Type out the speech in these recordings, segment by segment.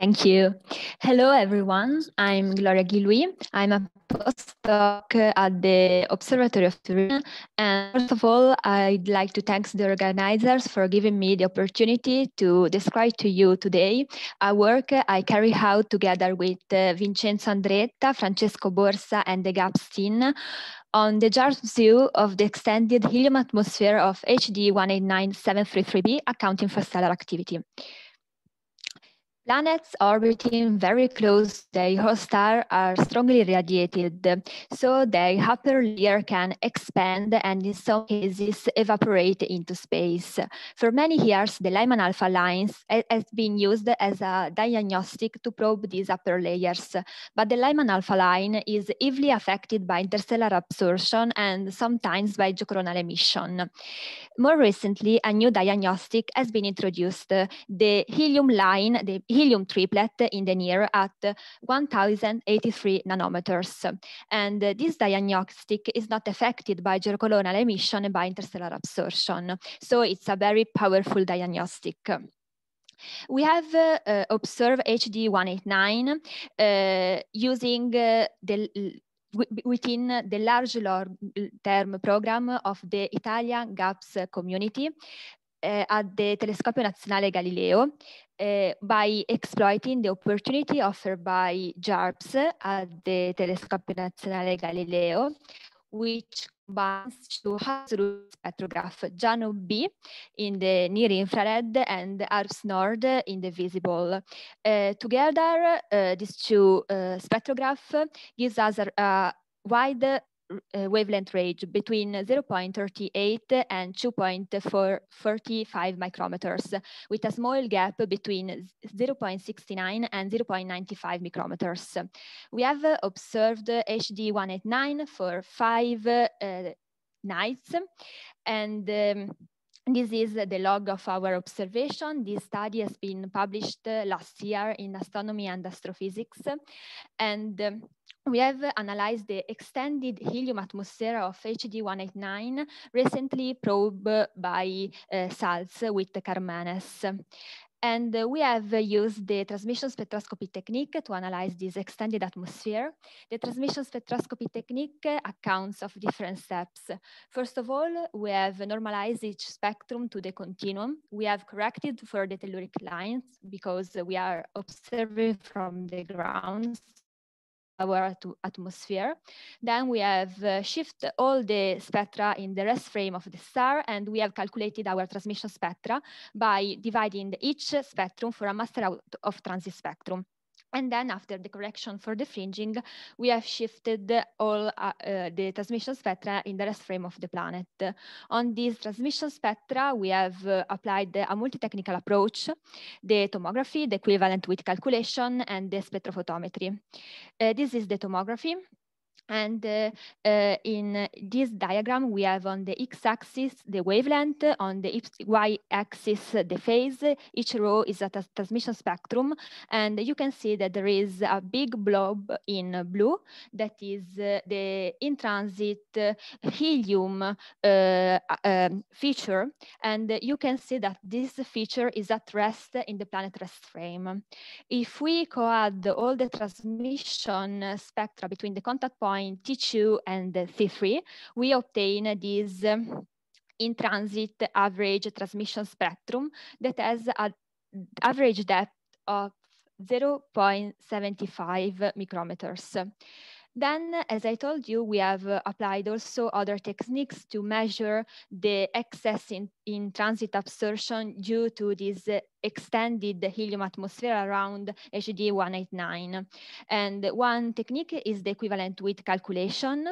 Thank you. Hello, everyone. I'm Gloria Gilui. I'm a postdoc at the Observatory of Turin. And first of all, I'd like to thank the organizers for giving me the opportunity to describe to you today a work I carry out together with uh, Vincenzo Andretta, Francesco Borsa, and the GAPS team on the JARS view of the extended helium atmosphere of HD 189733b, accounting for stellar activity. Planets orbiting very close to their host star are strongly radiated, so their upper layer can expand and in some cases evaporate into space. For many years, the Lyman alpha lines has been used as a diagnostic to probe these upper layers, but the Lyman alpha line is heavily affected by interstellar absorption and sometimes by geocoronal emission. More recently, a new diagnostic has been introduced, the helium line, the helium triplet in the near at 1083 nanometers. And this diagnostic is not affected by gercolonal emission by interstellar absorption. So it's a very powerful diagnostic. We have uh, uh, observed HD189 uh, using uh, the within the large long-term program of the Italian GAPS community uh, eh, at the Telescopio Nazionale Galileo uh, by exploiting the opportunity offered by JARPS at the Telescopio Nazionale Galileo, which combines two high-resolution spectrograph, Janub B in the near infrared and Arps Nord in the visible. Uh, together, these two spectrographs gives us a, a wide uh, wavelength range between 0.38 and 2.45 micrometers, with a small gap between 0.69 and 0.95 micrometers. We have uh, observed HD 189 for five uh, nights, and um, this is the log of our observation. This study has been published uh, last year in Astronomy and Astrophysics, and um, we have analyzed the extended helium atmosphere of HD189, recently probed by uh, SALS with Carmenes. And uh, we have uh, used the transmission spectroscopy technique to analyze this extended atmosphere. The transmission spectroscopy technique accounts of different steps. First of all, we have normalized each spectrum to the continuum. We have corrected for the telluric lines because we are observing from the ground, our atmosphere. Then we have uh, shifted all the spectra in the rest frame of the star, and we have calculated our transmission spectra by dividing each spectrum for a master out of transit spectrum. And then after the correction for the fringing, we have shifted all uh, uh, the transmission spectra in the rest frame of the planet. On these transmission spectra, we have uh, applied a multi-technical approach, the tomography, the equivalent width calculation, and the spectrophotometry. Uh, this is the tomography. And uh, uh, in this diagram, we have on the x-axis the wavelength, on the y-axis the phase. Each row is a transmission spectrum. And you can see that there is a big blob in blue that is uh, the in-transit helium uh, uh, um, feature. And you can see that this feature is at rest in the planet rest frame. If we co-add all the transmission spectra between the contact point line T2 and T3, we obtain this um, in-transit average transmission spectrum that has an average depth of 0.75 micrometers. Then, as I told you, we have uh, applied also other techniques to measure the excess in, in transit absorption due to this uh, extended helium atmosphere around HD 189. And one technique is the equivalent weight calculation.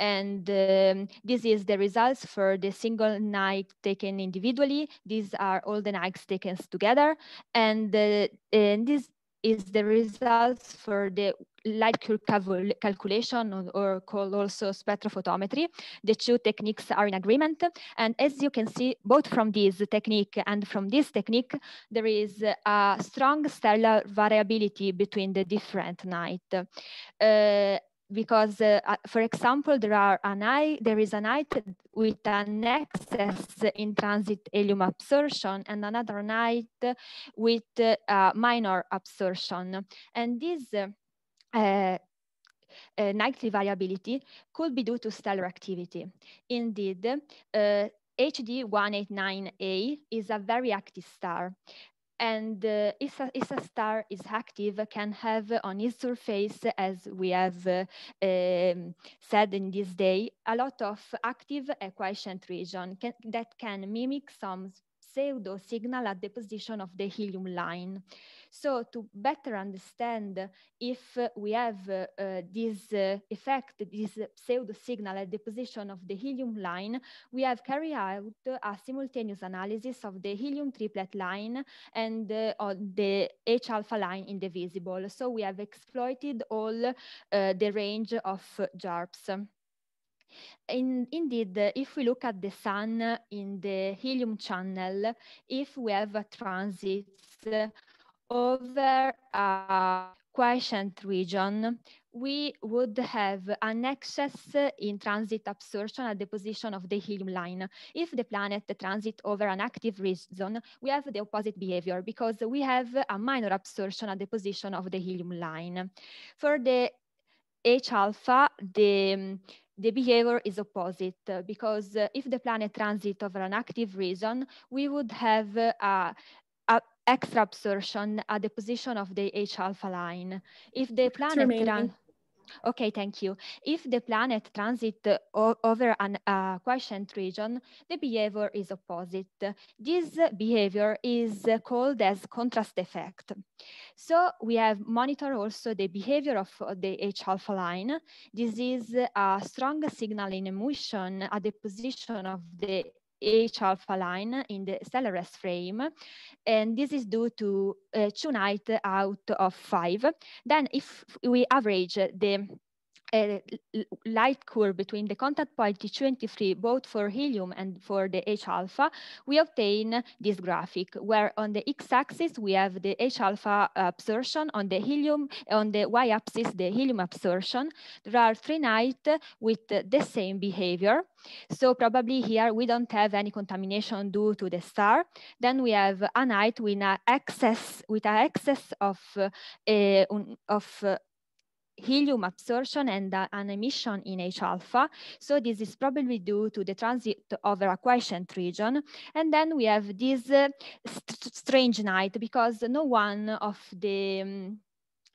And um, this is the results for the single night taken individually. These are all the nights taken together. And, uh, and this is the results for the light curve cal calculation or, or, called also spectrophotometry. The two techniques are in agreement. And as you can see, both from this technique and from this technique, there is a strong stellar variability between the different night. Uh, because, uh, for example, there are an eye, there is an eye with an excess in transit helium absorption and another night with uh, minor absorption. And this uh, uh, uh, nightly variability could be due to stellar activity. Indeed, HD uh, 189A is a very active star and uh, if, a, if, a, star is active can have on its surface as we have uh, um, said in this day a lot of active acquiescent region can, that can mimic some pseudo signal at the position of the helium line. So to better understand if we have uh, this uh, effect, this pseudo signal at the position of the helium line, we have carried out a simultaneous analysis of the helium triplet line and uh, the H alpha line in the visible. So we have exploited all the range of JARPs. In, indeed, if we look at the sun in the helium channel, if we have a transit over a quiescent region, we would have an excess in transit absorption at the position of the helium line. If the planet transit over an active region, we have the opposite behavior because we have a minor absorption at the position of the helium line. For the H alpha, the the behavior is opposite uh, because uh, if the planet transits over an active region, we would have uh, a, a extra absorption at the position of the H alpha line. If the planet Okay, thank you. If the planet transit uh, over an uh, quiescent region, the behavior is opposite. This behavior is called as contrast effect. So we have monitor also the behavior of uh, the H-alpha line. This is a strong signal in emission at the position of the H alpha line in the stellar rest frame. And this is due to uh, two nights out of five. Then if we average the a light curve between the contact point T23, both for helium and for the H-alpha, we obtain this graphic, where on the x-axis, we have the H-alpha absorption, on the helium, on the y-axis, the helium absorption. There are three nights with the same behavior. So probably here, we don't have any contamination due to the star. Then we have a night with an excess, with an excess of, uh, of uh, helium absorption and uh, an emission in H alpha. So this is probably due to the transit over a quiescent region. And then we have this uh, st strange night because no one of the um,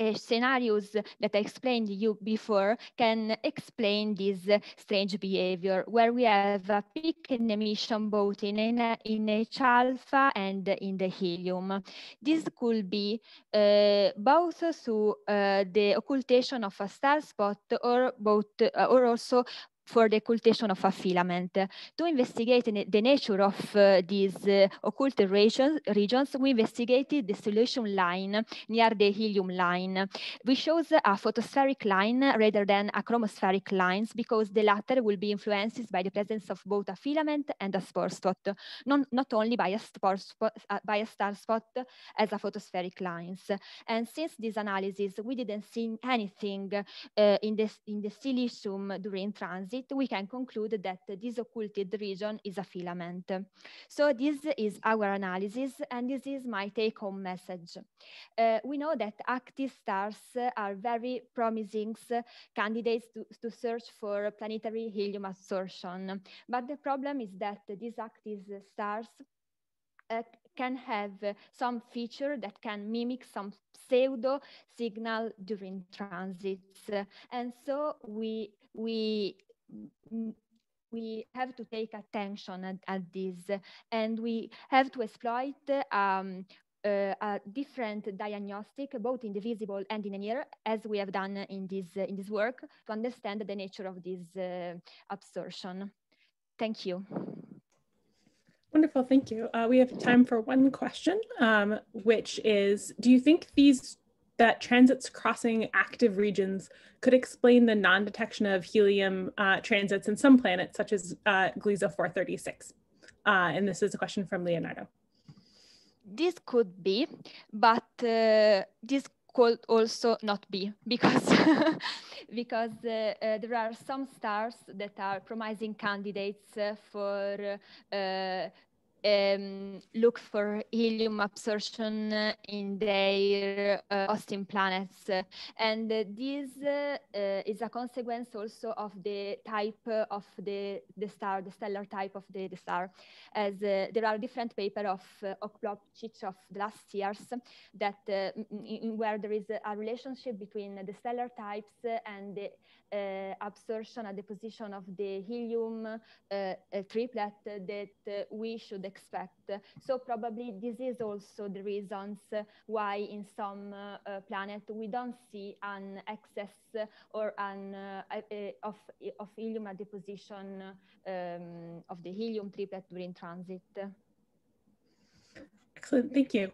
uh, scenarios that I explained you before can explain this uh, strange behavior where we have a peak in emission both in, in, in H alpha and in the helium. This could be uh, both through the occultation of a star spot or both or also for the occultation of a filament. To investigate the nature of uh, these uh, occult regions, regions, we investigated the solution line near the helium line, which shows a photospheric line rather than a chromospheric lines because the latter will be influenced by the presence of both a filament and a spore spot, non, not only by a, spot, uh, by a star spot as a photospheric lines. And since this analysis, we didn't see anything uh, in, the, in the silicium during transit, it, we can conclude that this occulted region is a filament. So this is our analysis and this is my take home message. Uh, we know that active stars are very promising candidates to, to search for planetary helium absorption. But the problem is that these active stars uh, can have some feature that can mimic some pseudo signal during transits. and so we, we we have to take attention at, at this and we have to exploit um, uh, a different diagnostic both in the visible and in the near as we have done in this uh, in this work to understand the nature of this uh, absorption thank you wonderful thank you uh, we have time for one question um, which is do you think these that transits crossing active regions could explain the non-detection of helium uh, transits in some planets, such as uh, Gliese 436. Uh, and this is a question from Leonardo. This could be, but uh, this could also not be because because uh, uh, there are some stars that are promising candidates uh, for uh, um, look for helium absorption in their uh, hosting planets. And this uh, uh, is a consequence also of the type of the, the star, the stellar type of the, the star, as uh, there are different papers of uh, Chich of last years that in, in where there is a, a relationship between the stellar types and the uh, absorption and deposition of the helium uh, triplet that we should expect. So probably this is also the reasons why in some uh, uh planet we don't see an excess or an of, of helium at deposition um, of the helium triplet during transit. Excellent, thank you.